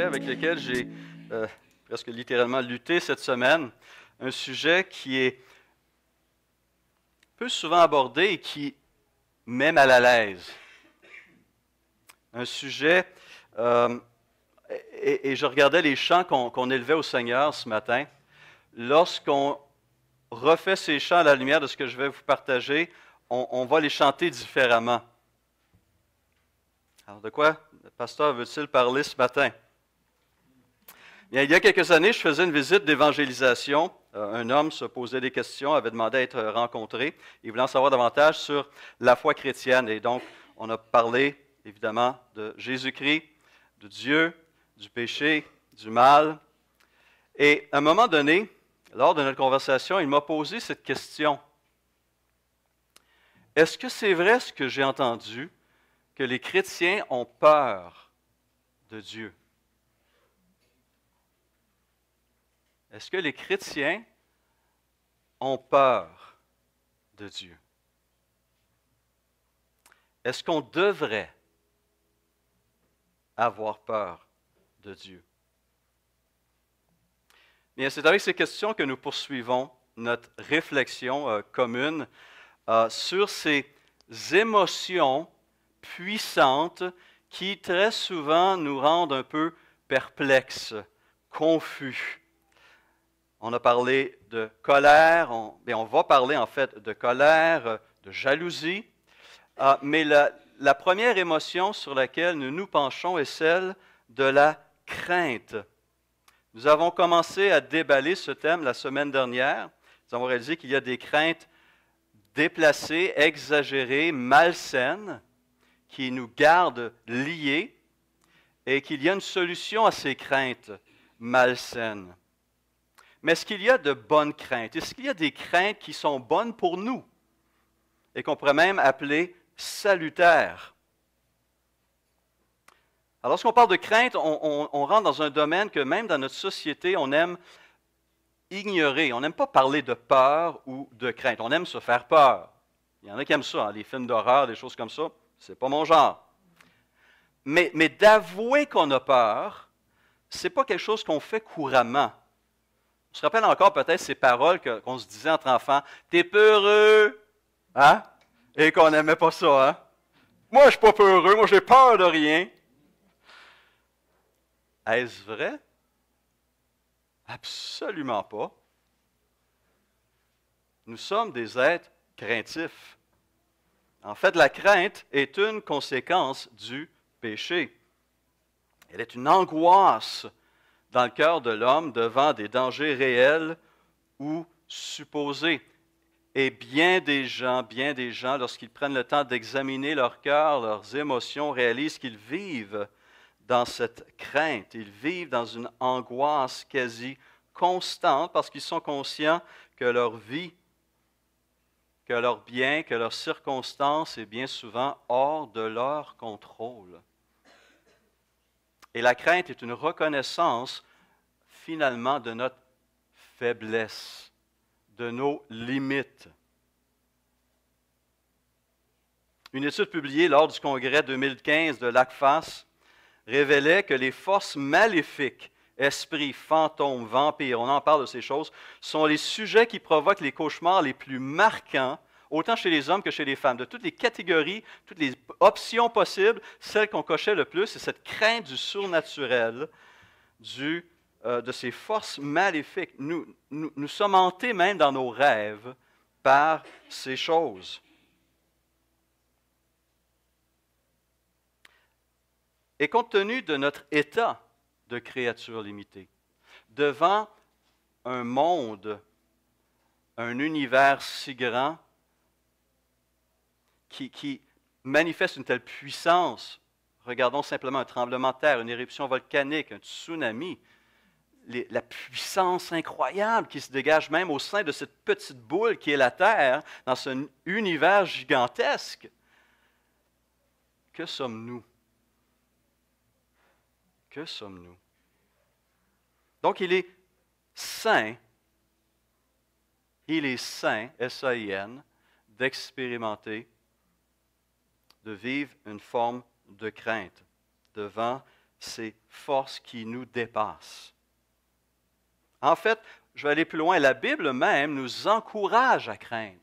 avec lequel j'ai euh, presque littéralement lutté cette semaine, un sujet qui est peu souvent abordé et qui met mal à l'aise. Un sujet, euh, et, je regardais les chants qu'on élevait au Seigneur ce matin. Lorsqu'on refait ces chants à la lumière de ce que je vais vous partager, on, on va les chanter différemment. Alors, de quoi le pasteur veut-il parler ce matin? il y a quelques années, je faisais une visite d'évangélisation. Euh, un homme se posait des questions, avait demandé à être rencontré Il voulait en savoir davantage sur la foi chrétienne. Et donc, on a parlé évidemment de Jésus-Christ, de Dieu, du péché, du mal. Et à un moment donné, lors de notre conversation, il m'a posé cette question. Est-ce que c'est vrai ce que j'ai entendu, que les chrétiens ont peur de Dieu? Est-ce que les chrétiens ont peur de Dieu? Est-ce qu'on devrait avoir peur de Dieu? c'est avec ces questions que nous poursuivons notre réflexion euh, commune euh, sur ces émotions puissantes qui très souvent nous rendent un peu perplexes, confus on a parlé de colère, on, et on va parler en fait de colère, euh, de jalousie. Ah, mais la, la première émotion sur laquelle nous nous penchons est celle de la crainte. Nous avons commencé à déballer ce thème la semaine dernière. Nous avons réalisé qu'il y a des craintes déplacées, exagérées, malsaines, qui nous gardent liés et qu'il y a une solution à ces craintes malsaines. Mais est-ce qu'il y a de bonnes craintes? Est-ce qu'il y a des craintes qui sont bonnes pour nous et qu'on pourrait même appeler salutaires? Alors, lorsqu'on parle de crainte, on, rentre dans un domaine que même dans notre société, on aime ignorer. On n'aime pas parler de peur ou de crainte. On aime se faire peur. Il y en a qui aiment ça, hein, les films d'horreur, des choses comme ça. n'est pas mon genre. Mais, mais d'avouer qu'on a peur, n'est pas quelque chose qu'on fait couramment. Je te rappelle encore peut-être ces paroles qu'on se disait entre enfants. T'es peureux, hein? Et qu'on n'aimait pas ça, hein? Moi, je ne suis pas peureux, moi, j'ai peur de rien. Est-ce vrai? Absolument pas. Nous sommes des êtres craintifs. En fait, la crainte est une conséquence du péché. Elle est une angoisse dans le cœur de l'homme devant des dangers réels ou supposés. Et bien des gens, bien des gens, lorsqu'ils prennent le temps d'examiner leur cœur, leurs émotions, réalisent qu'ils vivent dans cette crainte, ils vivent dans une angoisse quasi constante parce qu'ils sont conscients que leur vie, que leur bien, que leurs circonstances est bien souvent hors de leur contrôle. Et la crainte est une reconnaissance finalement de notre faiblesse, de nos limites. Une étude publiée lors du congrès 2015 de l'ACFAS révélait que les forces maléfiques, esprits, fantômes, vampires, on en parle de ces choses, sont les sujets qui provoquent les cauchemars les plus marquants autant chez les hommes que chez les femmes. De toutes les catégories, toutes les options possibles, celle qu'on cochait le plus, c'est cette crainte du surnaturel, du, euh, de ces forces maléfiques. Nous, nous, nous sommes hantés même dans nos rêves par ces choses. Et compte tenu de notre état de créature limitée, devant un monde, un univers si grand, qui, manifeste une telle puissance. Regardons simplement un tremblement de terre, une éruption volcanique, un tsunami, la puissance incroyable qui se dégage même au sein de cette petite boule qui est la Terre, dans ce univers gigantesque. Que sommes-nous? Que sommes-nous? Donc il est sain, il est sain, S-A-I-N, d'expérimenter de vivre une forme de crainte devant ces forces qui nous dépassent. En fait, je vais aller plus loin, la Bible même nous encourage à craindre.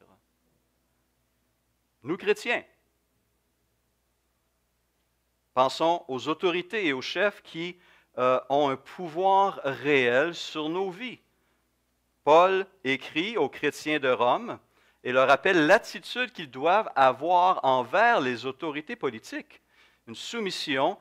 Nous chrétiens. Pensons aux autorités et aux chefs qui euh, ont un pouvoir réel sur nos vies. Paul écrit aux chrétiens de Rome, et leur rappelle l'attitude qu'ils doivent avoir envers les autorités politiques, une soumission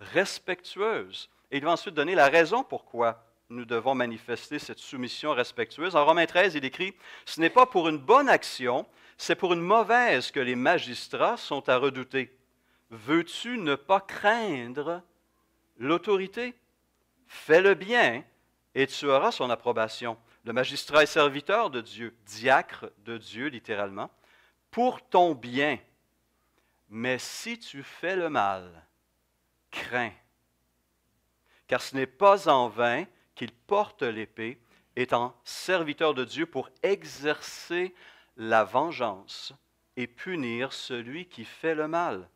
respectueuse. Et il va ensuite donner la raison pourquoi nous devons manifester cette soumission respectueuse. En Romains 13, il écrit, Ce n'est pas pour une bonne action, c'est pour une mauvaise que les magistrats sont à redouter. Veux-tu ne pas craindre l'autorité? Fais le bien et tu auras son approbation le magistrat est serviteur de Dieu, diacre de Dieu littéralement, pour ton bien. Mais si tu fais le mal, crains, car ce n'est pas en vain qu'il porte l'épée, étant serviteur de Dieu pour exercer la vengeance et punir celui qui fait le mal.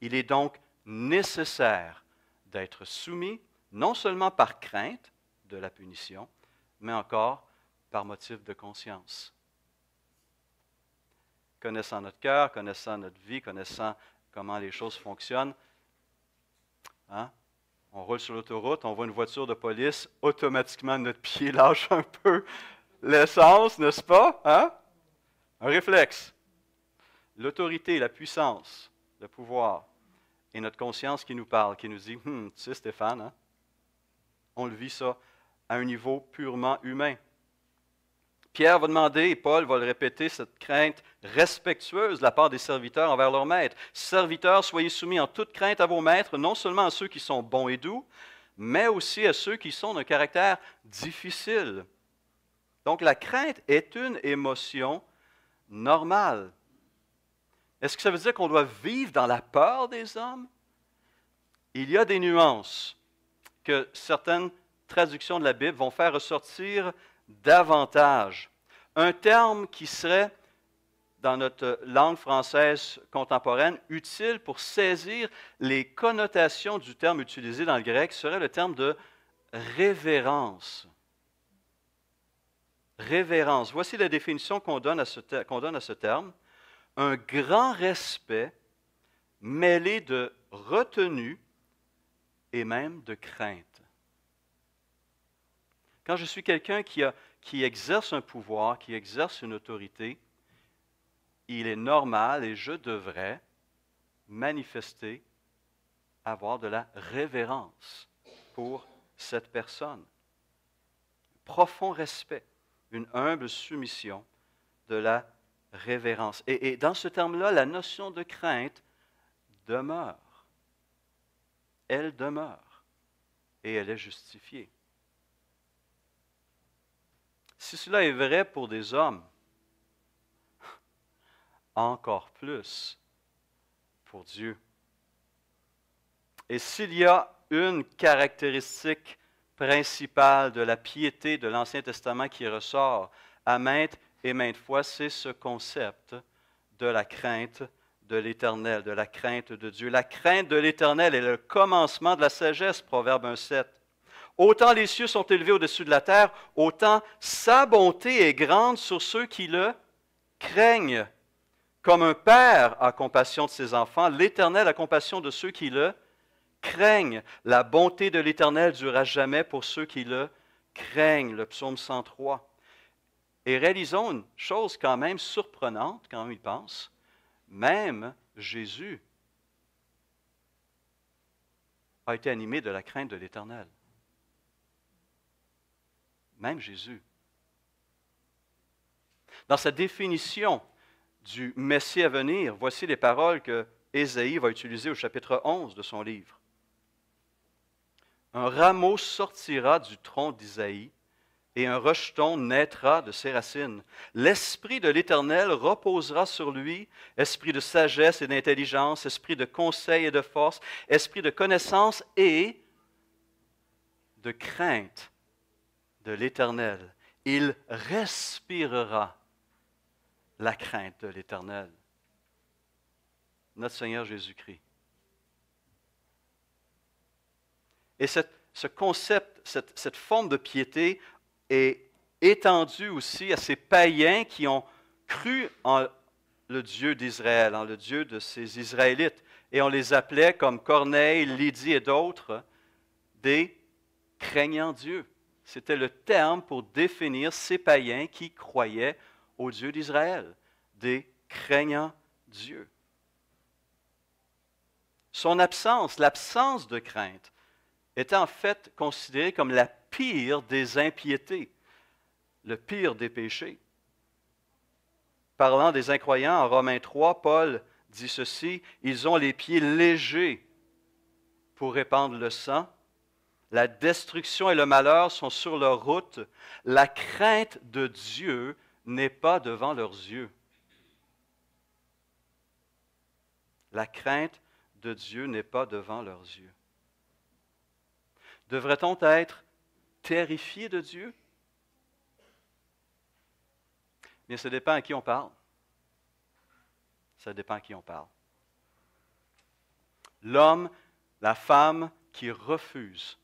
Il est donc nécessaire d'être soumis non seulement par crainte de la punition, mais encore par motif de conscience. Connaissant notre cœur, connaissant notre vie, connaissant comment les choses fonctionnent, hein, on roule sur l'autoroute, on voit une voiture de police, automatiquement notre pied lâche un peu l'essence, n'est-ce pas? Hein? Un réflexe. L'autorité, la puissance, le pouvoir et notre conscience qui nous parle, qui nous dit, hum, tu sais Stéphane, hein? on le vit ça à un niveau purement humain. Pierre va demander, et Paul va le répéter, cette crainte respectueuse de la part des serviteurs envers leurs maîtres. Serviteurs, soyez soumis en toute crainte à vos maîtres, non seulement à ceux qui sont bons et doux, mais aussi à ceux qui sont d'un caractère difficile. Donc la crainte est une émotion normale. Est-ce que ça veut dire qu'on doit vivre dans la peur des hommes? Il y a des nuances que certaines traduction de la Bible vont faire ressortir davantage un terme qui serait, dans notre langue française contemporaine, utile pour saisir les connotations du terme utilisé dans le grec serait le terme de révérence. Révérence. Voici la définition qu'on donne, donne à ce terme. Un grand respect mêlé de retenue et même de crainte. Quand je suis quelqu'un qui, exerce un pouvoir, qui exerce une autorité, il est normal et je devrais manifester, avoir de la révérence pour cette personne. Profond respect, une humble soumission de la révérence. et dans ce terme-là, la notion de crainte demeure. Elle demeure et elle est justifiée. Si cela est vrai pour des hommes, encore plus pour Dieu. Et s'il y a une caractéristique principale de la piété de l'Ancien Testament qui ressort à maintes et maintes fois, c'est ce concept de la crainte de l'Éternel, de la crainte de Dieu. La crainte de l'Éternel est le commencement de la sagesse, Proverbe 1.7. Autant les cieux sont élevés au-dessus de la terre, autant sa bonté est grande sur ceux qui le craignent. Comme un père a compassion de ses enfants, l'Éternel a compassion de ceux qui le craignent. La bonté de l'Éternel durera jamais pour ceux qui le craignent. Le psaume 103. Et réalisons une chose quand même surprenante quand on y pense. Même Jésus a été animé de la crainte de l'Éternel même Jésus. Dans sa définition du Messie à venir, voici les paroles que Ésaïe va utiliser au chapitre 11 de son livre. Un rameau sortira du tronc d'Isaïe et un rejeton naîtra de ses racines. L'Esprit de l'Éternel reposera sur lui, esprit de sagesse et d'intelligence, esprit de conseil et de force, esprit de connaissance et de crainte de l'Éternel. Il respirera la crainte de l'Éternel. Notre Seigneur Jésus-Christ. Et ce concept, cette, forme de piété est étendue aussi à ces païens qui ont cru en le Dieu d'Israël, en le Dieu de ces Israélites. Et on les appelait, comme Corneille, Lydie et d'autres, des craignants Dieu. C'était le terme pour définir ces païens qui croyaient au Dieu d'Israël, des craignants Dieu. Son absence, l'absence de crainte, était en fait considérée comme la pire des impiétés, le pire des péchés. Parlant des incroyants, en Romains 3, Paul dit ceci, ils ont les pieds légers pour répandre le sang la destruction et le malheur sont sur leur route. La crainte de Dieu n'est pas devant leurs yeux. La crainte de Dieu n'est pas devant leurs yeux. Devrait-on être terrifié de Dieu? Mais ça dépend à qui on parle. Ça dépend à qui on parle. L'homme, la femme qui refuse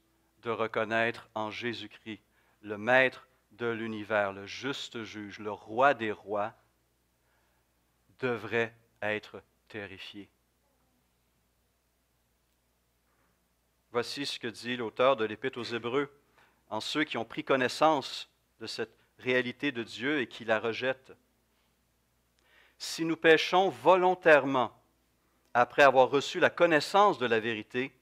de reconnaître en Jésus-Christ, le Maître de l'univers, le juste juge, le roi des rois, devrait être terrifié. Voici ce que dit l'auteur de l'Épître aux Hébreux. En ceux qui ont pris connaissance de cette réalité de Dieu et qui la rejettent. Si nous péchons volontairement après avoir reçu la connaissance de la vérité,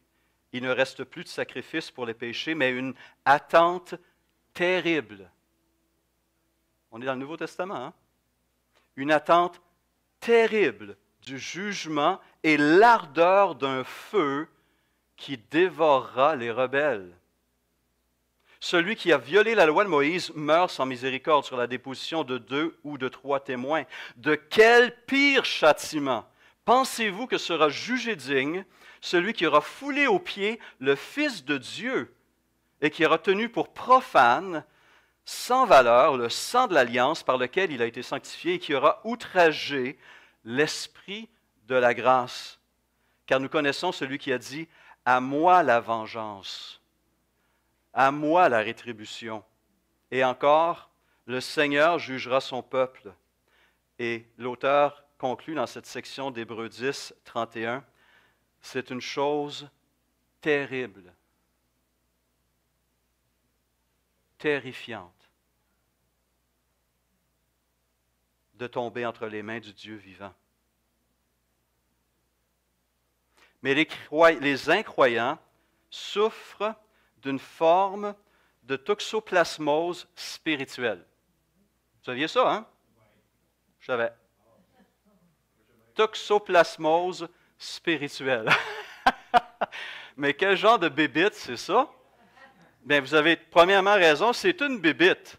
il ne reste plus de sacrifice pour les péchés, mais une attente terrible. On est dans le Nouveau Testament. Hein? Une attente terrible du jugement et l'ardeur d'un feu qui dévorera les rebelles. Celui qui a violé la loi de Moïse meurt sans miséricorde sur la déposition de deux ou de trois témoins. De quel pire châtiment pensez-vous que sera jugé digne celui qui aura foulé aux pieds le Fils de Dieu et qui aura tenu pour profane, sans valeur, le sang de l'alliance par lequel il a été sanctifié et qui aura outragé l'esprit de la grâce. Car nous connaissons celui qui a dit, à moi la vengeance, à moi la rétribution. Et encore, le Seigneur jugera son peuple. Et l'auteur conclut dans cette section d'Hébreu 10, 31 c'est une chose terrible, terrifiante de tomber entre les mains du Dieu vivant. Mais les, incroyants souffrent d'une forme de toxoplasmose spirituelle. Vous saviez ça, hein? Je savais. Toxoplasmose spirituelle spirituel. Mais quel genre de bébite c'est ça? Bien, vous avez premièrement raison, c'est une bébite.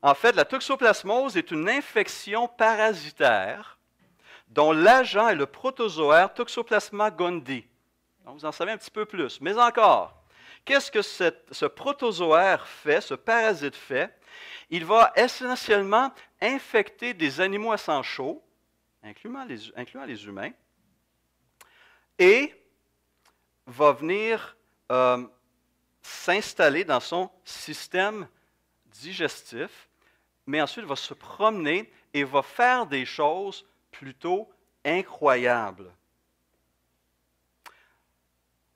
En fait, la toxoplasmose est une infection parasitaire dont l'agent est le protozoaire Toxoplasma gondii. vous en savez un petit peu plus. Mais encore, qu'est-ce que ce protozoaire fait, ce parasite fait? Il va essentiellement infecter des animaux à sang chaud, incluant les, incluant les humains, et va venir euh, s'installer dans son système digestif, mais ensuite va se promener et va faire des choses plutôt incroyables.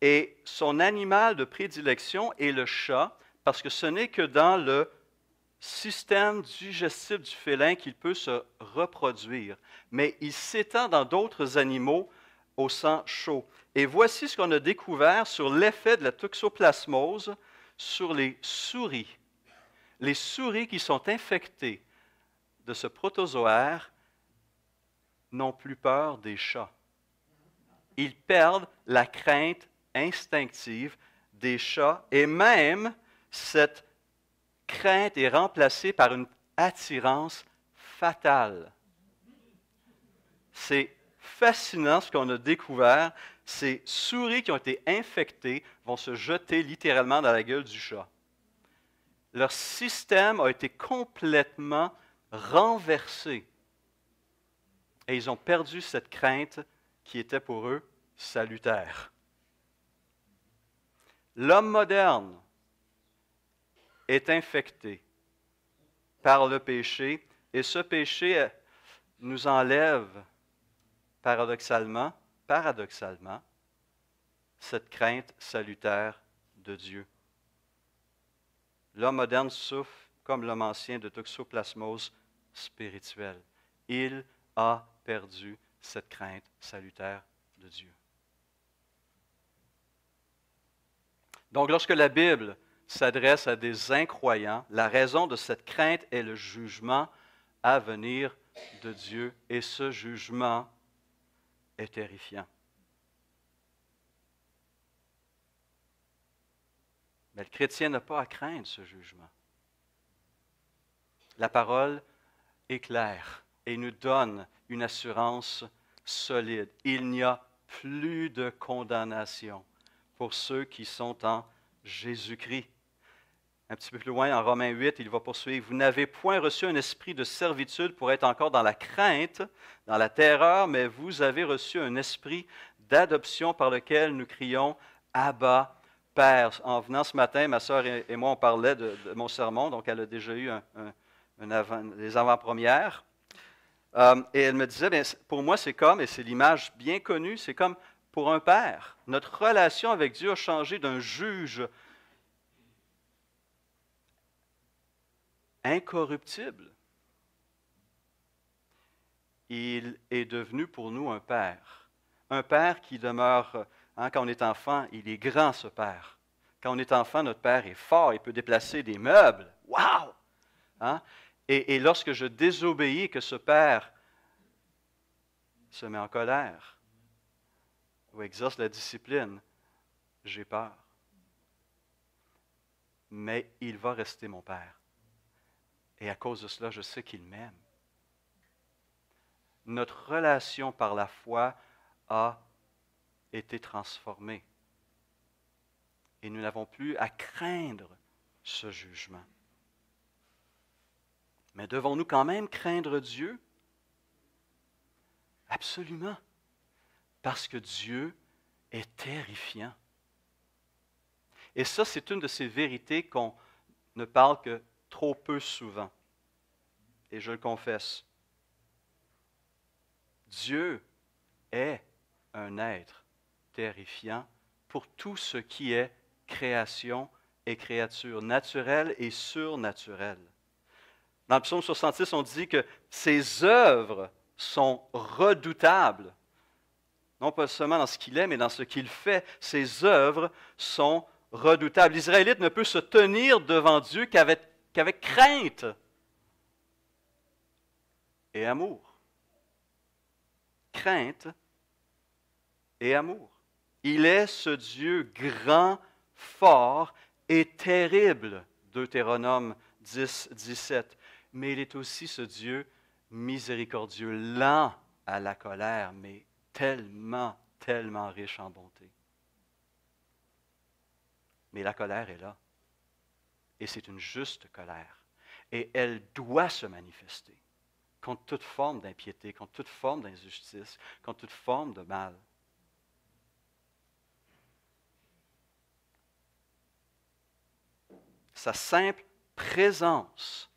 Et son animal de prédilection est le chat, parce que ce n'est que dans le système digestif du félin qu'il peut se reproduire. Mais il s'étend dans d'autres animaux au sang chaud. Et voici ce qu'on a découvert sur l'effet de la toxoplasmose sur les souris. Les souris qui sont infectées de ce protozoaire n'ont plus peur des chats. Ils perdent la crainte instinctive des chats et même cette crainte est remplacée par une attirance fatale. C'est fascinant ce qu'on a découvert. Ces souris qui ont été infectées vont se jeter littéralement dans la gueule du chat. Leur système a été complètement renversé. Et ils ont perdu cette crainte qui était pour eux salutaire. L'homme moderne est infecté par le péché et ce péché nous enlève paradoxalement, paradoxalement, cette crainte salutaire de Dieu. L'homme moderne souffre, comme l'homme ancien, de toxoplasmose spirituelle. Il a perdu cette crainte salutaire de Dieu. Donc lorsque la Bible s'adresse à des incroyants, la raison de cette crainte est le jugement à venir de Dieu. Et ce jugement est terrifiant. Mais le chrétien n'a pas à craindre ce jugement. La parole est claire et nous donne une assurance solide. Il n'y a plus de condamnation pour ceux qui sont en Jésus-Christ. Un petit peu plus loin, en Romains 8, il va poursuivre, Vous n'avez point reçu un esprit de servitude pour être encore dans la crainte, dans la terreur, mais vous avez reçu un esprit d'adoption par lequel nous crions Abba, Père. En venant ce matin, ma sœur et moi, on parlait de, mon sermon, donc elle a déjà eu un, avant, des avant-premières. Euh, et elle me disait, pour moi, c'est comme, et c'est l'image bien connue, c'est comme pour un père. Notre relation avec Dieu a changé d'un juge incorruptible. Il est devenu pour nous un Père. Un Père qui demeure, hein, quand on est enfant, il est grand ce Père. Quand on est enfant, notre Père est fort, il peut déplacer des meubles. Wow! Hein? Et, et lorsque je désobéis, que ce Père se met en colère ou exerce la discipline, j'ai peur. Mais il va rester mon Père. Et à cause de cela, je sais qu'il m'aime. Notre relation par la foi a été transformée. Et nous n'avons plus à craindre ce jugement. Mais devons-nous quand même craindre Dieu Absolument. Parce que Dieu est terrifiant. Et ça, c'est une de ces vérités qu'on ne parle que trop peu souvent. Et je le confesse. Dieu est un être terrifiant pour tout ce qui est création et créature, naturelle et surnaturelle. Dans le psaume 66, on dit que ses œuvres sont redoutables. Non pas seulement dans ce qu'il est, mais dans ce qu'il fait. Ses œuvres sont redoutables. L'Israélite ne peut se tenir devant Dieu qu'avec qu'avec crainte et amour. Crainte et amour. Il est ce Dieu grand, fort et terrible, Deutéronome 10, 17. Mais il est aussi ce Dieu miséricordieux, lent à la colère, mais tellement, tellement riche en bonté. Mais la colère est là et c'est une juste colère. Et elle doit se manifester contre toute forme d'impiété, contre toute forme d'injustice, contre toute forme de mal. Sa simple présence,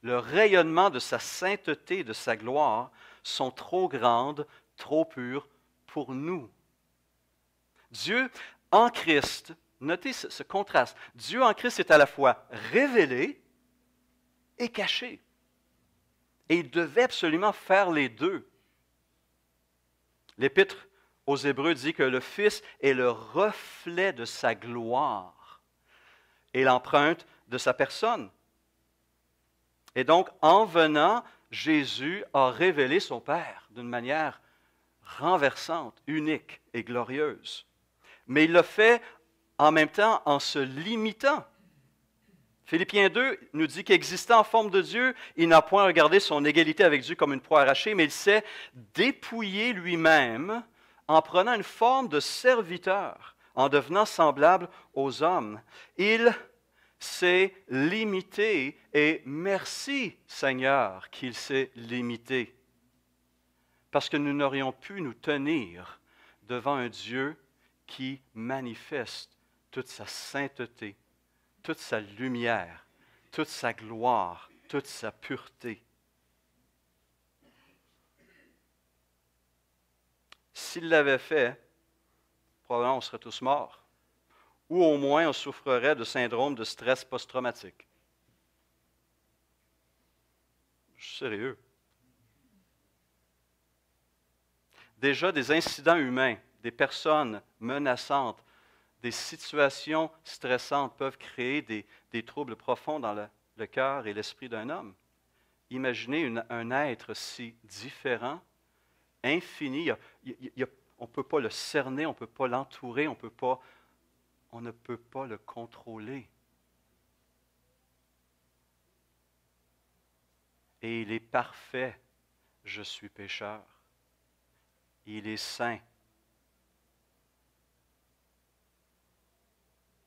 le rayonnement de sa sainteté, de sa gloire, sont trop grandes, trop pures pour nous. Dieu, en Christ, Notez ce, contraste. Dieu en Christ est à la fois révélé et caché. Et il devait absolument faire les deux. L'Épître aux Hébreux dit que le Fils est le reflet de sa gloire et l'empreinte de sa personne. Et donc, en venant, Jésus a révélé son Père d'une manière renversante, unique et glorieuse. Mais il l'a fait en même temps en se limitant. Philippiens 2 nous dit qu'existant en forme de Dieu, il n'a point regardé son égalité avec Dieu comme une proie arrachée, mais il s'est dépouillé lui-même en prenant une forme de serviteur, en devenant semblable aux hommes. Il s'est limité et merci Seigneur qu'il s'est limité, parce que nous n'aurions pu nous tenir devant un Dieu qui manifeste toute sa sainteté, toute sa lumière, toute sa gloire, toute sa pureté. S'il l'avait fait, probablement on serait tous morts, ou au moins on souffrerait de syndrome de stress post-traumatique. sérieux. Déjà, des incidents humains, des personnes menaçantes, des situations stressantes peuvent créer des, troubles profonds dans le, cœur et l'esprit d'un homme. Imaginez un être si différent, infini. on ne peut pas le cerner, on ne peut pas l'entourer, on, on ne peut pas le contrôler. Et il est parfait. Je suis pécheur. Il est saint.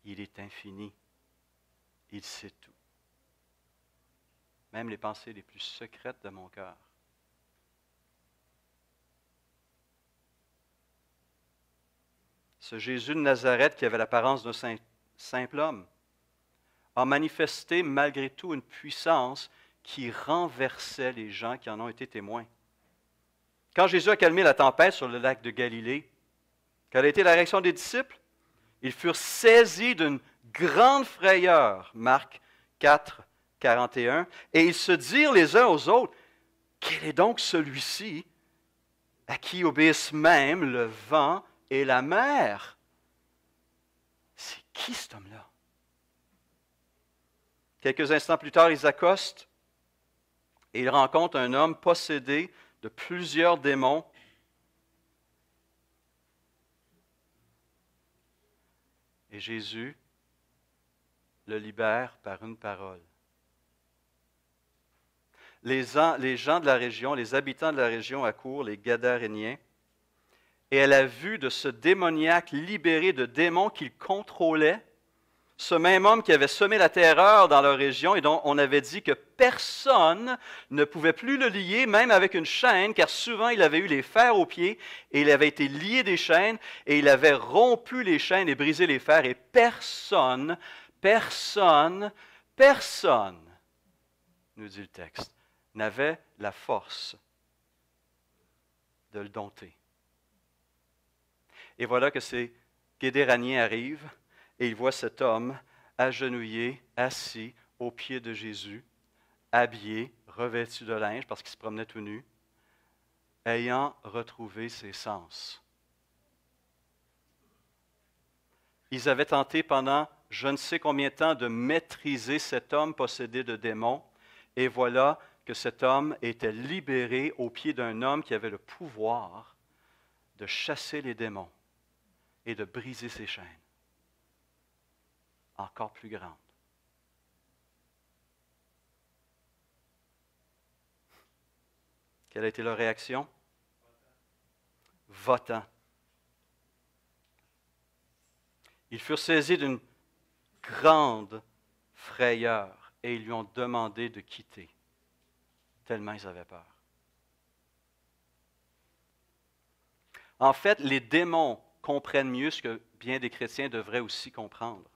Il est infini. Il sait tout. Même les pensées les plus secrètes de mon cœur. Ce Jésus de Nazareth qui avait l'apparence d'un simple homme a manifesté malgré tout une puissance qui renversait les gens qui en ont été témoins. Quand Jésus a calmé la tempête sur le lac de Galilée, quelle a été la réaction des disciples ils furent saisis d'une grande frayeur, Marc 4, 41, et ils se dirent les uns aux autres, quel est donc celui-ci à qui obéissent même le vent et la mer C'est qui cet homme-là Quelques instants plus tard, ils accostent et ils rencontrent un homme possédé de plusieurs démons Et Jésus le libère par une parole. Les, les gens de la région, les habitants de la région accourent, les Gadaréniens, et à la vue de ce démoniaque libéré de démons qu'il contrôlait ce même homme qui avait semé la terreur dans leur région et dont on avait dit que personne ne pouvait plus le lier, même avec une chaîne, car souvent il avait eu les fers aux pieds et il avait été lié des chaînes et il avait rompu les chaînes et brisé les fers et personne, personne, personne, nous dit le texte, n'avait la force de le dompter. Et voilà que ces Guédéraniens arrivent et il voit cet homme agenouillé, assis aux pieds de Jésus, habillé, revêtu de linge parce qu'il se promenait tout nu, ayant retrouvé ses sens. Ils avaient tenté pendant je ne sais combien de temps de maîtriser cet homme possédé de démons, et voilà que cet homme était libéré aux pieds d'un homme qui avait le pouvoir de chasser les démons et de briser ses chaînes encore plus grande. Quelle a été leur réaction? Votant. Ils furent saisis d'une grande frayeur et ils lui ont demandé de quitter, tellement ils avaient peur. En fait, les démons comprennent mieux ce que bien des chrétiens devraient aussi comprendre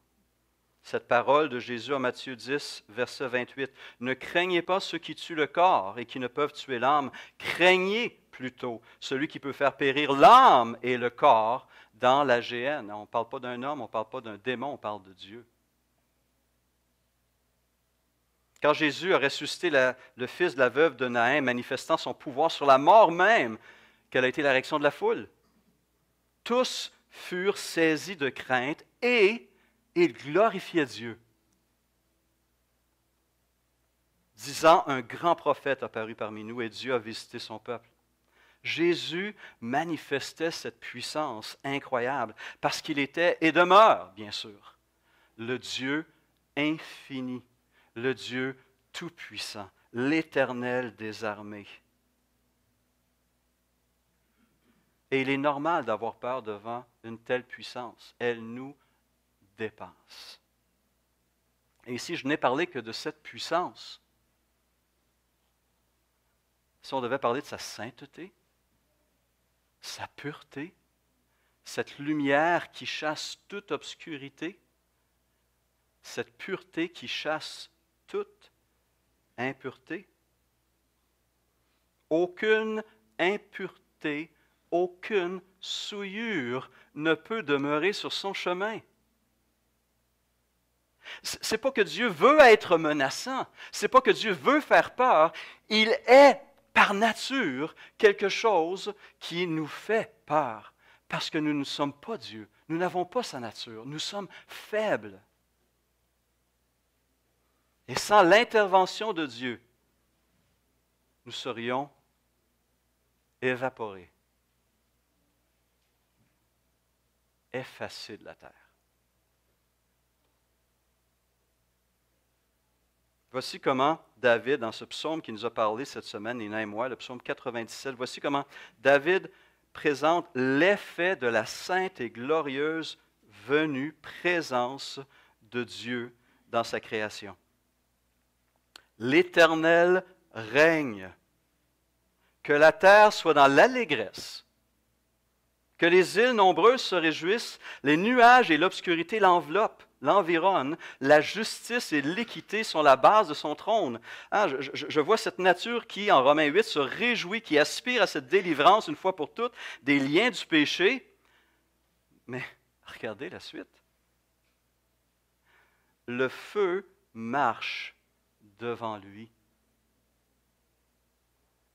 cette parole de Jésus en Matthieu 10, verset 28. Ne craignez pas ceux qui tuent le corps et qui ne peuvent tuer l'âme. Craignez plutôt celui qui peut faire périr l'âme et le corps dans la géhenne. On ne parle pas d'un homme, on ne parle pas d'un démon, on parle de Dieu. Quand Jésus a ressuscité le fils de la veuve de Naïm, manifestant son pouvoir sur la mort même, quelle a été la réaction de la foule? Tous furent saisis de crainte et il glorifiait Dieu, disant, un grand prophète apparut parmi nous et Dieu a visité son peuple. Jésus manifestait cette puissance incroyable parce qu'il était et demeure, bien sûr, le Dieu infini, le Dieu tout-puissant, l'éternel des armées. Et il est normal d'avoir peur devant une telle puissance. Elle nous dépense. Et ici, je n'ai parlé que de cette puissance. Si on devait parler de sa sainteté, sa pureté, cette lumière qui chasse toute obscurité, cette pureté qui chasse toute impureté, aucune impureté, aucune souillure ne peut demeurer sur son chemin. C'est pas que Dieu veut être menaçant, c'est pas que Dieu veut faire peur, il est par nature quelque chose qui nous fait peur parce que nous ne sommes pas Dieu, nous n'avons pas sa nature, nous sommes faibles. Et sans l'intervention de Dieu, nous serions évaporés, effacés de la terre. Voici comment David, dans ce psaume qui nous a parlé cette semaine, et et moi, le psaume 97, voici comment David présente l'effet de la sainte et glorieuse venue, présence de Dieu dans sa création. L'Éternel règne. Que la terre soit dans l'allégresse. Que les îles nombreuses se réjouissent, les nuages et l'obscurité l'enveloppent l'environne, la justice et l'équité sont la base de son trône. Hein, je, je, vois cette nature qui, en Romains 8, se réjouit, qui aspire à cette délivrance une fois pour toutes des liens du péché. Mais regardez la suite. Le feu marche devant lui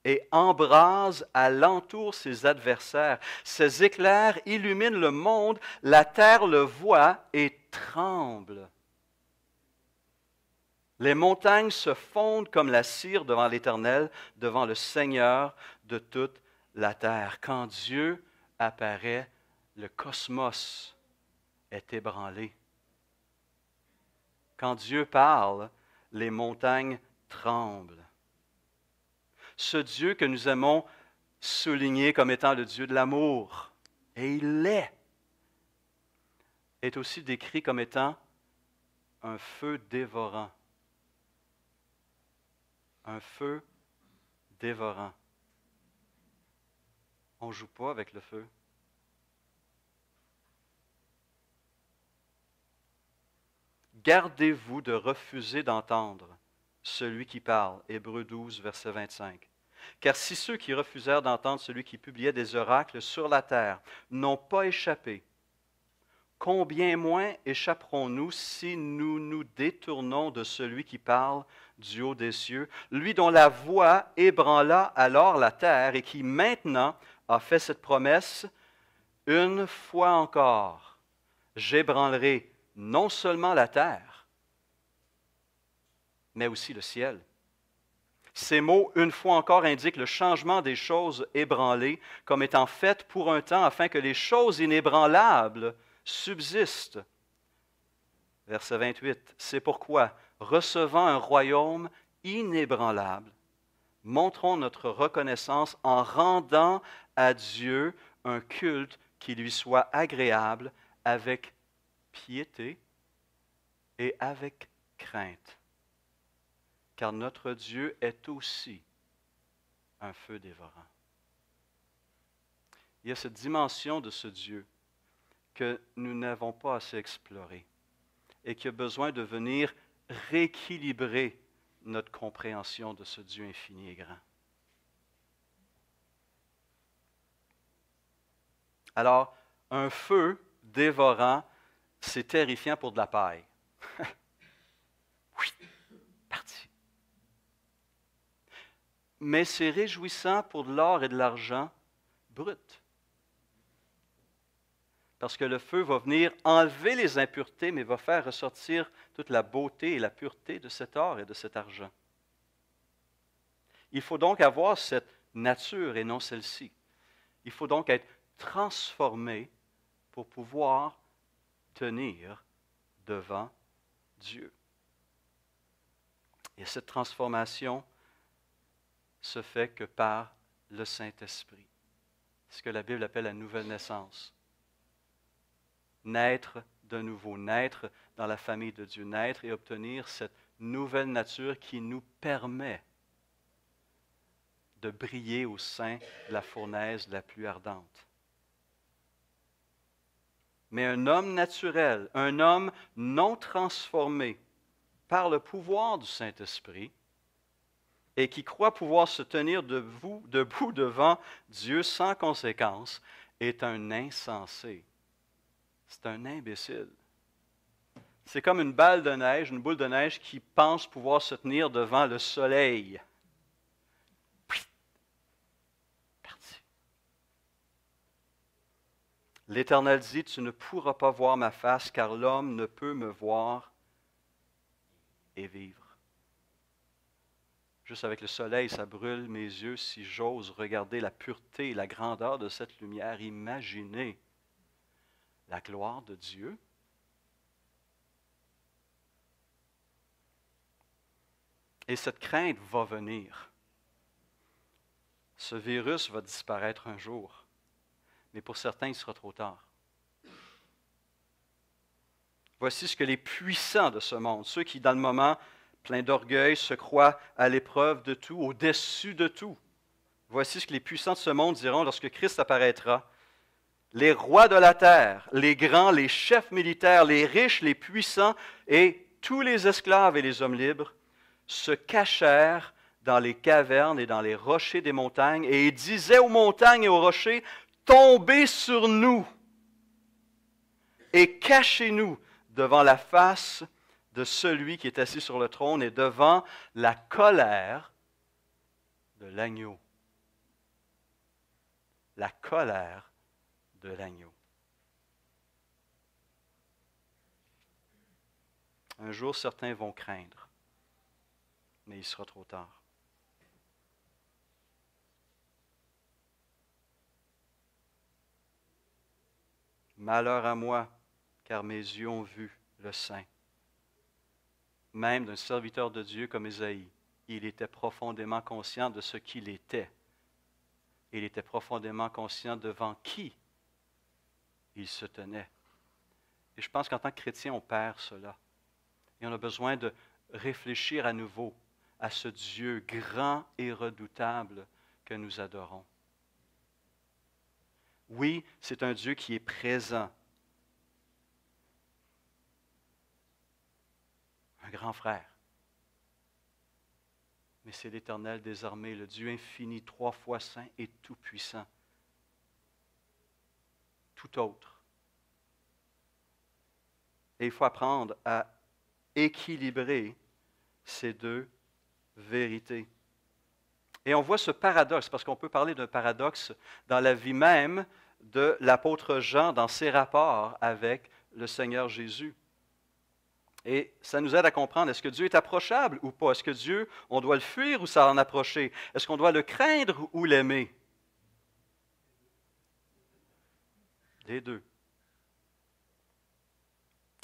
et embrase à l'entour ses adversaires. Ses éclairs illuminent le monde, la terre le voit et tremble. Les montagnes se fondent comme la cire devant l'Éternel, devant le Seigneur de toute la terre. Quand Dieu apparaît, le cosmos est ébranlé. Quand Dieu parle, les montagnes tremblent ce Dieu que nous aimons souligner comme étant le Dieu de l'amour, et il l'est, est aussi décrit comme étant un feu dévorant. Un feu dévorant. On ne joue pas avec le feu. Gardez-vous de refuser d'entendre celui qui parle. Hébreu 12, verset 25. Car si ceux qui refusèrent d'entendre celui qui publiait des oracles sur la terre n'ont pas échappé, combien moins échapperons-nous si nous nous détournons de celui qui parle du haut des cieux, lui dont la voix ébranla alors la terre et qui maintenant a fait cette promesse, une fois encore, j'ébranlerai non seulement la terre, mais aussi le ciel. Ces mots, une fois encore, indiquent le changement des choses ébranlées comme étant faites pour un temps afin que les choses inébranlables subsistent. Verset 28. C'est pourquoi, recevant un royaume inébranlable, montrons notre reconnaissance en rendant à Dieu un culte qui lui soit agréable avec piété et avec crainte car notre Dieu est aussi un feu dévorant. Il y a cette dimension de ce Dieu que nous n'avons pas assez explorée et qui a besoin de venir rééquilibrer notre compréhension de ce Dieu infini et grand. Alors, un feu dévorant, c'est terrifiant pour de la paille. mais c'est réjouissant pour de l'or et de l'argent brut. Parce que le feu va venir enlever les impuretés, mais va faire ressortir toute la beauté et la pureté de cet or et de cet argent. Il faut donc avoir cette nature et non celle-ci. Il faut donc être transformé pour pouvoir tenir devant Dieu. Et cette transformation, se fait que par le Saint-Esprit. ce que la Bible appelle la nouvelle naissance. Naître de nouveau, naître dans la famille de Dieu, naître et obtenir cette nouvelle nature qui nous permet de briller au sein de la fournaise la plus ardente. Mais un homme naturel, un homme non transformé par le pouvoir du Saint-Esprit, et qui croit pouvoir se tenir debout, devant Dieu sans conséquence est un insensé. C'est un imbécile. C'est comme une balle de neige, une boule de neige qui pense pouvoir se tenir devant le soleil. L'Éternel dit, tu ne pourras pas voir ma face, car l'homme ne peut me voir et vivre. Juste avec le soleil, ça brûle mes yeux si j'ose regarder la pureté et la grandeur de cette lumière. Imaginez la gloire de Dieu. Et cette crainte va venir. Ce virus va disparaître un jour, mais pour certains, il sera trop tard. Voici ce que les puissants de ce monde, ceux qui, dans le moment, plein d'orgueil, se croit à l'épreuve de tout, au-dessus de tout. Voici ce que les puissants de ce monde diront lorsque Christ apparaîtra. Les rois de la terre, les grands, les chefs militaires, les riches, les puissants et tous les esclaves et les hommes libres se cachèrent dans les cavernes et dans les rochers des montagnes et ils disaient aux montagnes et aux rochers, tombez sur nous et cachez-nous devant la face de celui qui est assis sur le trône et devant la colère de l'agneau. La colère de l'agneau. Un jour, certains vont craindre, mais il sera trop tard. Malheur à moi, car mes yeux ont vu le Saint même d'un serviteur de Dieu comme Isaïe, Il était profondément conscient de ce qu'il était. Il était profondément conscient devant qui il se tenait. Et je pense qu'en tant que chrétien, on perd cela. Et on a besoin de réfléchir à nouveau à ce Dieu grand et redoutable que nous adorons. Oui, c'est un Dieu qui est présent, grand frère. Mais c'est l'Éternel désormais, le Dieu infini, trois fois saint et tout-puissant. Tout autre. Et il faut apprendre à équilibrer ces deux vérités. Et on voit ce paradoxe, parce qu'on peut parler d'un paradoxe dans la vie même de l'apôtre Jean, dans ses rapports avec le Seigneur Jésus. Et ça nous aide à comprendre, est-ce que Dieu est approchable ou pas? Est-ce que Dieu, on doit le fuir ou s'en approcher? Est-ce qu'on doit le craindre ou l'aimer? Les deux.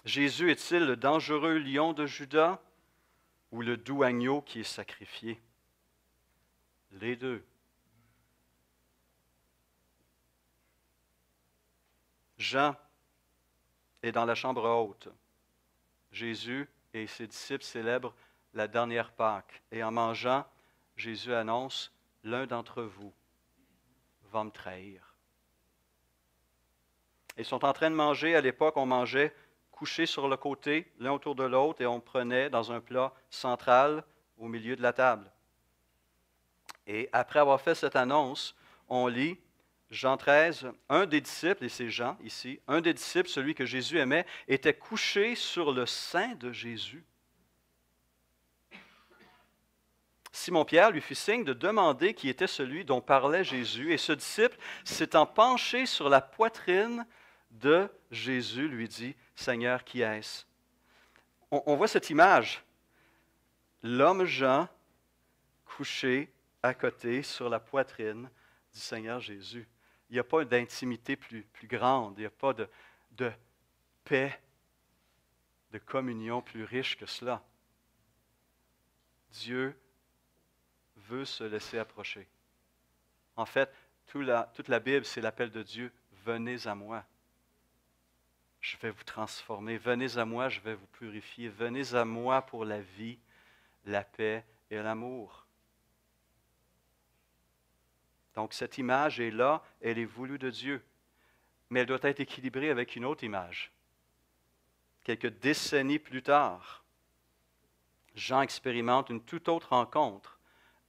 Jésus est-il le dangereux lion de Judas ou le doux agneau qui est sacrifié? Les deux. Jean est dans la chambre haute. Jésus et ses disciples célèbrent la dernière Pâque. Et en mangeant, Jésus annonce, l'un d'entre vous va me trahir. Ils sont en train de manger. À l'époque, on mangeait couché sur le côté, l'un autour de l'autre, et on prenait dans un plat central au milieu de la table. Et après avoir fait cette annonce, on lit Jean 13, un des disciples, et c'est Jean ici, un des disciples, celui que Jésus aimait, était couché sur le sein de Jésus. Simon-Pierre lui fit signe de demander qui était celui dont parlait Jésus, et ce disciple, s'étant penché sur la poitrine de Jésus, lui dit, Seigneur, qui est-ce on, on voit cette image. L'homme Jean couché à côté sur la poitrine du Seigneur Jésus. Il n'y a pas d'intimité plus, grande, il n'y a pas de, paix, de communion plus riche que cela. Dieu veut se laisser approcher. En fait, toute la Bible, c'est l'appel de Dieu, venez à moi. Je vais vous transformer. Venez à moi, je vais vous purifier. Venez à moi pour la vie, la paix et l'amour. Donc cette image est là, elle est voulue de Dieu, mais elle doit être équilibrée avec une autre image. Quelques décennies plus tard, Jean expérimente une toute autre rencontre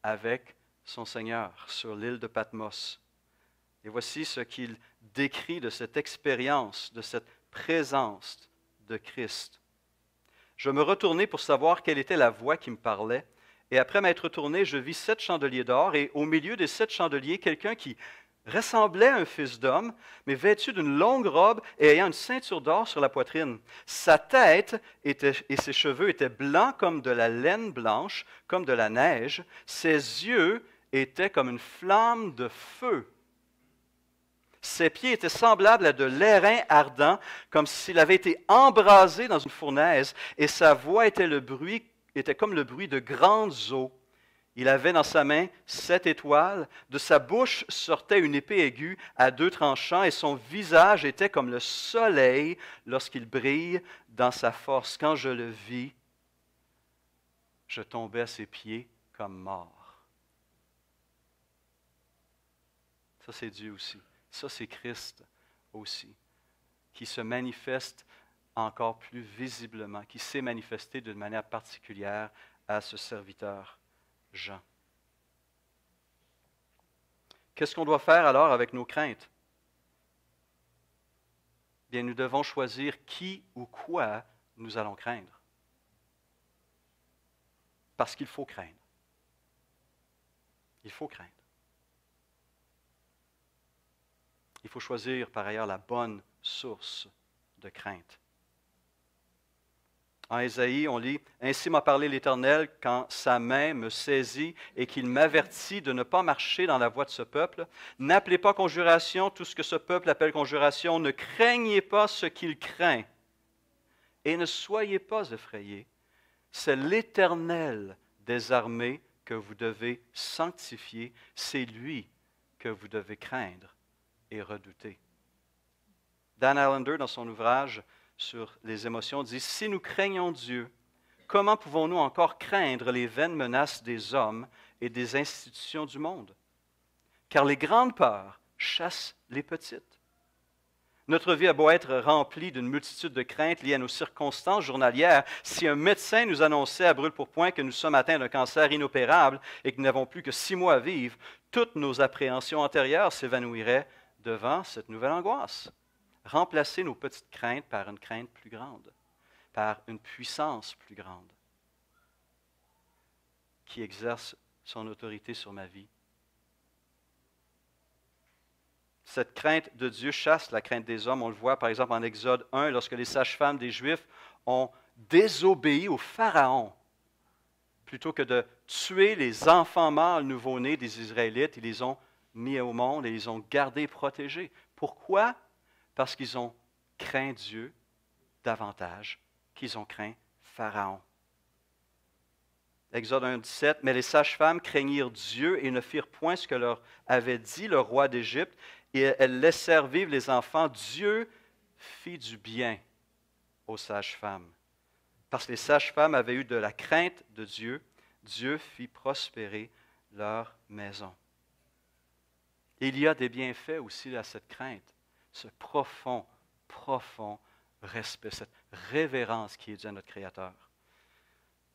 avec son Seigneur sur l'île de Patmos. Et voici ce qu'il décrit de cette expérience, de cette présence de Christ. Je me retournais pour savoir quelle était la voix qui me parlait et après m'être retourné, je vis sept chandeliers d'or, et au milieu des sept chandeliers, quelqu'un qui ressemblait à un fils d'homme, mais vêtu d'une longue robe et ayant une ceinture d'or sur la poitrine. Sa tête et ses cheveux étaient blancs comme de la laine blanche, comme de la neige. Ses yeux étaient comme une flamme de feu. Ses pieds étaient semblables à de l'airain ardent, comme s'il avait été embrasé dans une fournaise, et sa voix était le bruit était comme le bruit de grandes eaux. Il avait dans sa main sept étoiles, de sa bouche sortait une épée aiguë à deux tranchants, et son visage était comme le soleil lorsqu'il brille dans sa force. Quand je le vis, je tombais à ses pieds comme mort. Ça, c'est Dieu aussi. Ça, c'est Christ aussi, qui se manifeste encore plus visiblement, qui s'est manifesté d'une manière particulière à ce serviteur Jean. Qu'est-ce qu'on doit faire alors avec nos craintes? Bien, nous devons choisir qui ou quoi nous allons craindre. Parce qu'il faut craindre. Il faut craindre. Il faut choisir par ailleurs la bonne source de crainte. En Ésaïe, on lit Ainsi m'a parlé l'Éternel quand sa main me saisit et qu'il m'avertit de ne pas marcher dans la voie de ce peuple. N'appelez pas conjuration tout ce que ce peuple appelle conjuration. Ne craignez pas ce qu'il craint. Et ne soyez pas effrayés. C'est l'Éternel des armées que vous devez sanctifier. C'est lui que vous devez craindre et redouter. Dan Allender, dans son ouvrage sur les émotions dit, si nous craignons Dieu, comment pouvons-nous encore craindre les vaines menaces des hommes et des institutions du monde? Car les grandes peurs chassent les petites. Notre vie a beau être remplie d'une multitude de craintes liées à nos circonstances journalières, si un médecin nous annonçait à brûle pour point que nous sommes atteints d'un cancer inopérable et que nous n'avons plus que six mois à vivre, toutes nos appréhensions antérieures s'évanouiraient devant cette nouvelle angoisse remplacer nos petites craintes par une crainte plus grande, par une puissance plus grande qui exerce son autorité sur ma vie. Cette crainte de Dieu chasse la crainte des hommes. On le voit par exemple en Exode 1, lorsque les sages-femmes des Juifs ont désobéi au Pharaon. Plutôt que de tuer les enfants mâles nouveau-nés des Israélites, ils les ont mis au monde et ils les ont gardés protégés. Pourquoi parce qu'ils ont craint Dieu davantage qu'ils ont craint Pharaon. Exode 1, 17, mais les sages-femmes craignirent Dieu et ne firent point ce que leur avait dit le roi d'Égypte, et elles laissèrent vivre les enfants. Dieu fit du bien aux sages-femmes. Parce que les sages-femmes avaient eu de la crainte de Dieu, Dieu fit prospérer leur maison. Il y a des bienfaits aussi à cette crainte ce profond, profond respect, cette révérence qui est due à notre Créateur.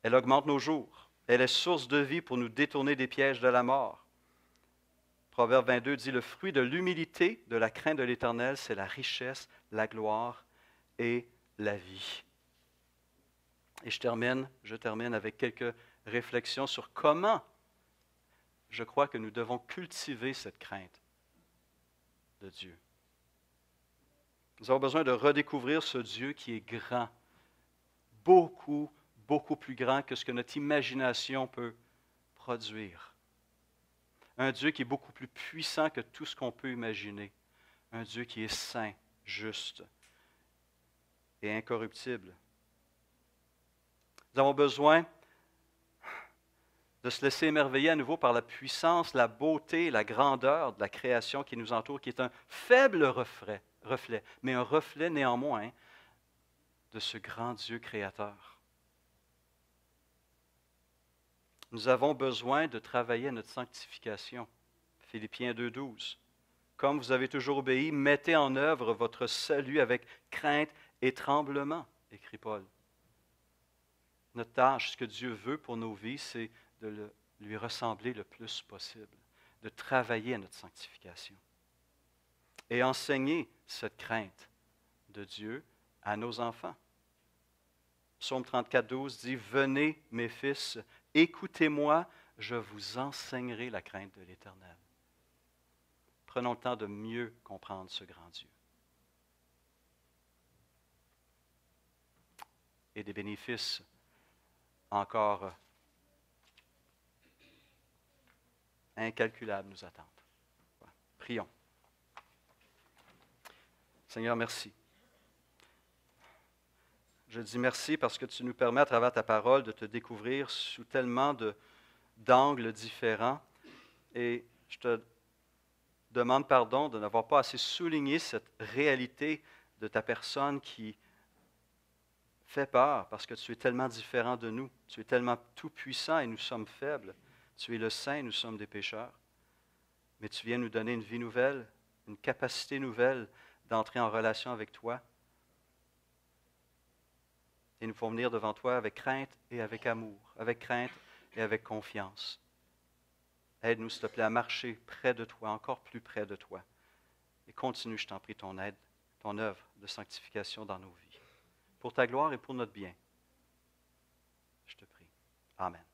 Elle augmente nos jours. Elle est source de vie pour nous détourner des pièges de la mort. Proverbe 22 dit, le fruit de l'humilité, de la crainte de l'Éternel, c'est la richesse, la gloire et la vie. Et je termine, je termine avec quelques réflexions sur comment je crois que nous devons cultiver cette crainte de Dieu. Nous avons besoin de redécouvrir ce Dieu qui est grand, beaucoup, beaucoup plus grand que ce que notre imagination peut produire. Un Dieu qui est beaucoup plus puissant que tout ce qu'on peut imaginer. Un Dieu qui est saint, juste et incorruptible. Nous avons besoin de se laisser émerveiller à nouveau par la puissance, la beauté, la grandeur de la création qui nous entoure, qui est un faible reflet reflet, mais un reflet néanmoins de ce grand Dieu créateur. Nous avons besoin de travailler à notre sanctification. Philippiens 2.12. Comme vous avez toujours obéi, mettez en œuvre votre salut avec crainte et tremblement, écrit Paul. Notre tâche, ce que Dieu veut pour nos vies, c'est de le, lui ressembler le plus possible, de travailler à notre sanctification. Et enseigner cette crainte de Dieu à nos enfants. Psaume 34, 12 dit, Venez, mes fils, écoutez-moi, je vous enseignerai la crainte de l'Éternel. Prenons le temps de mieux comprendre ce grand Dieu. Et des bénéfices encore incalculables nous attendent. Prions. Seigneur, merci. Je dis merci parce que tu nous permets à travers ta parole de te découvrir sous tellement d'angles différents. Et je te demande pardon de n'avoir pas assez souligné cette réalité de ta personne qui fait peur parce que tu es tellement différent de nous. Tu es tellement tout-puissant et nous sommes faibles. Tu es le saint, nous sommes des pécheurs. Mais tu viens nous donner une vie nouvelle, une capacité nouvelle, d'entrer en relation avec toi. Et nous pour venir devant toi avec crainte et avec amour, avec crainte et avec confiance. Aide-nous, s'il te plaît, à marcher près de toi, encore plus près de toi. Et continue, je t'en prie, ton aide, ton œuvre de sanctification dans nos vies. Pour ta gloire et pour notre bien. Je te prie. Amen.